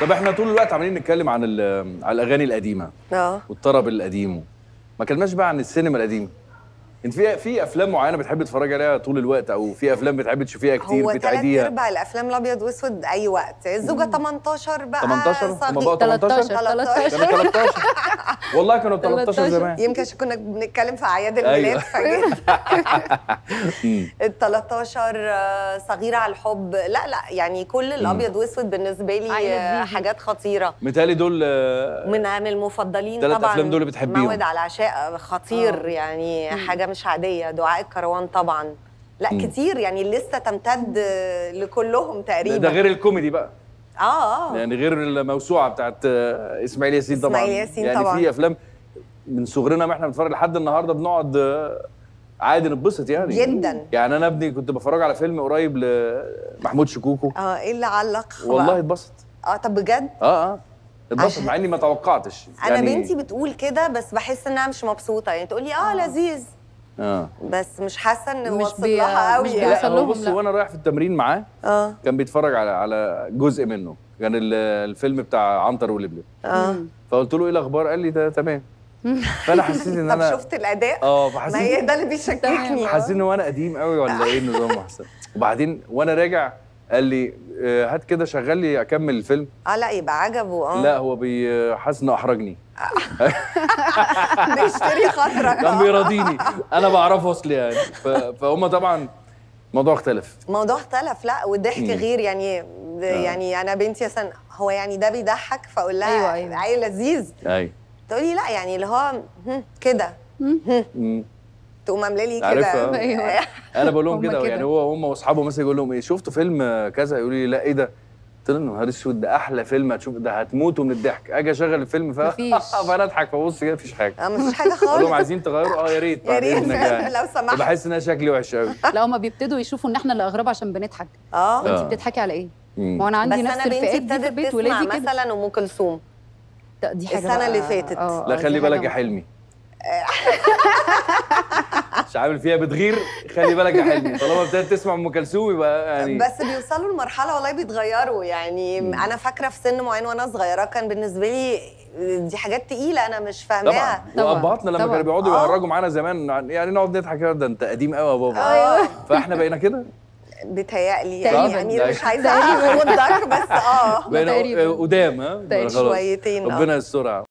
طب احنا طول الوقت عمالين نتكلم عن على الاغاني القديمه اه والطرب القديم ما كلمناش بقى عن السينما القديمه انت في في افلام معينه بتحب تتفرجي عليها طول الوقت او في افلام بتحب تشوفيها كتير هو بتعيديها هو ارباع الافلام الابيض واسود اي وقت الزوجه 18 بقى 18 هم بقى 13 13 13 والله كانوا 13 زمان يمكن عشان كنا بنتكلم في اعياد أيوة. الميلاد فجيت ال 13 صغيره على الحب لا لا يعني كل الابيض واسود بالنسبه لي آه، حاجات خطيره متهيألي دول آه، من المفضلين طبعا الثلاث افلام دول بتحبيهم موعد على العشاء خطير آه. يعني حاجه مش عاديه دعاء الكروان طبعا لا م. كتير يعني لسه تمتد لكلهم تقريبا ده غير الكوميدي بقى آه،, اه يعني غير الموسوعه بتاعت اسماعيل ياسين طبعا اسماعيل ياسين يعني طبعا يعني في افلام من صغرنا ما احنا بنتفرج لحد النهارده بنقعد آه، عادي نتبسط يعني جدا يعني انا ابني كنت بفرج على فيلم قريب لمحمود شكوكو اه ايه اللي علق والله اتبسط اه طب بجد اه اه اتبسط مع اني ما توقعتش انا يعني بنتي بتقول كده بس بحس انها مش مبسوطه يعني تقول لي اه, آه. لذيذ اه بس مش حاسه ان وصل بي... لها قوي مش يعني. بيوصل لهم بص وانا رايح في التمرين معاه اه كان بيتفرج على على جزء منه كان يعني الفيلم بتاع عنتر ولبلب اه فقلت له ايه الاخبار قال لي ده تمام فانا حسيت ان انا طب شفت الاداء اه فحسيت ما هي ده اللي بيشككني حسيت ان انا قديم قوي ولا ايه النظام احسن وبعدين وانا راجع قال لي آه، هات كده شغل لي اكمل الفيلم اه لا يبقى عجبه اه لا هو حاسس انه احرجني بيشتري خاطرك كان بيراضيني انا بعرفه اصل يعني فهم طبعا الموضوع اختلف الموضوع اختلف لا والضحك غير يعني آه. يعني انا بنتي مثلا هو يعني ده بيضحك فاقول لها ايوه ايوه عيل لذيذ ايوه تقول لي لا يعني اللي هو كده تقوم عامله لي كده أيوه. انا بقول لهم كده يعني هو هم واصحابه مثلا يقول لهم ايه شفتوا فيلم كذا يقولوا لي لا ايه ده قلت له نهار اسود ده احلى فيلم هتشوف ده هتموتوا من الضحك اجي اشغل الفيلم ف... فانا اضحك فبص كده مفيش حاجه اه مفيش حاجه خالص كلهم لهم عايزين تغيروا اه يا ريت يا ريت يعني. لو سمحت بحس ان انا شكلي وحش قوي لا هما بيبتدوا يشوفوا ان احنا الاغراب عشان بنضحك اه انت آه. بتضحكي على ايه؟ ما انا عندي نفس الفئات دي في البيت ولادي كده مثلا ام كلثوم دي حاجه السنه اللي فاتت آه، آه، لا خلي بالك يا حلمي بتتعامل فيها بتغير خلي بالك يا حلمي طالما ابتدت تسمع ام كلثوم يبقى يعني بس بيوصلوا لمرحله والله بيتغيروا يعني انا فاكره في سن معين وانا صغيره كان بالنسبه لي دي حاجات تقيله انا مش فاهماها طبعا وابهاتنا لما كانوا بيقعدوا آه. يهرجوا معانا زمان يعني نقعد نضحك ده انت قديم قوي يا بابا آه. أيوه. فاحنا بقينا كده بيتهيألي يعني أمير مش عايزة أقول مدرك بس اه تقريبا قدام ها شويتين آه. ربنا يسترها